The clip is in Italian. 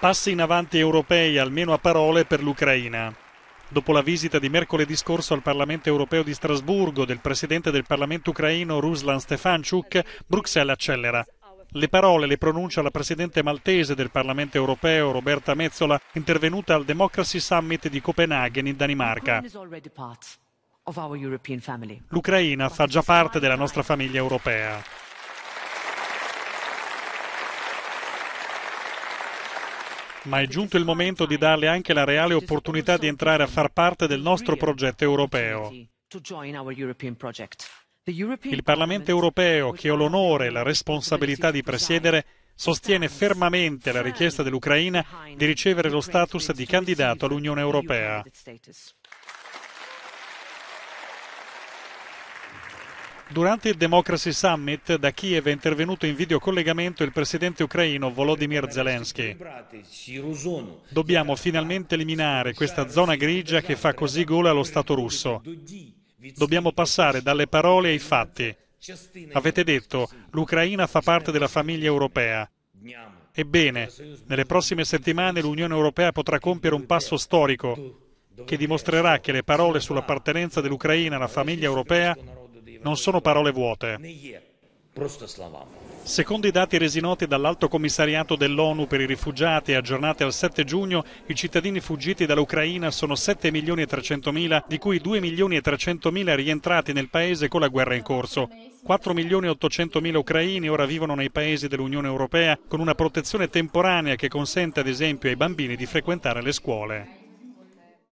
Passi in avanti europei, almeno a parole, per l'Ucraina. Dopo la visita di mercoledì scorso al Parlamento europeo di Strasburgo del presidente del Parlamento ucraino Ruslan Stefanchuk, Bruxelles accelera. Le parole le pronuncia la presidente maltese del Parlamento europeo Roberta Mezzola, intervenuta al Democracy Summit di Copenaghen in Danimarca. L'Ucraina fa già parte della nostra famiglia europea. ma è giunto il momento di darle anche la reale opportunità di entrare a far parte del nostro progetto europeo. Il Parlamento europeo, che ho l'onore e la responsabilità di presiedere, sostiene fermamente la richiesta dell'Ucraina di ricevere lo status di candidato all'Unione europea. Durante il Democracy Summit da Kiev è intervenuto in videocollegamento il presidente ucraino Volodymyr Zelensky. Dobbiamo finalmente eliminare questa zona grigia che fa così gola allo Stato russo. Dobbiamo passare dalle parole ai fatti. Avete detto, l'Ucraina fa parte della famiglia europea. Ebbene, nelle prossime settimane l'Unione Europea potrà compiere un passo storico che dimostrerà che le parole sull'appartenenza dell'Ucraina alla famiglia europea non sono parole vuote. Secondo i dati resi noti dall'Alto Commissariato dell'ONU per i rifugiati aggiornati al 7 giugno, i cittadini fuggiti dall'Ucraina sono 7 milioni e 300 mila, di cui 2 milioni e 300 mila rientrati nel paese con la guerra in corso. 4 milioni e 800 mila ucraini ora vivono nei paesi dell'Unione Europea con una protezione temporanea che consente ad esempio ai bambini di frequentare le scuole.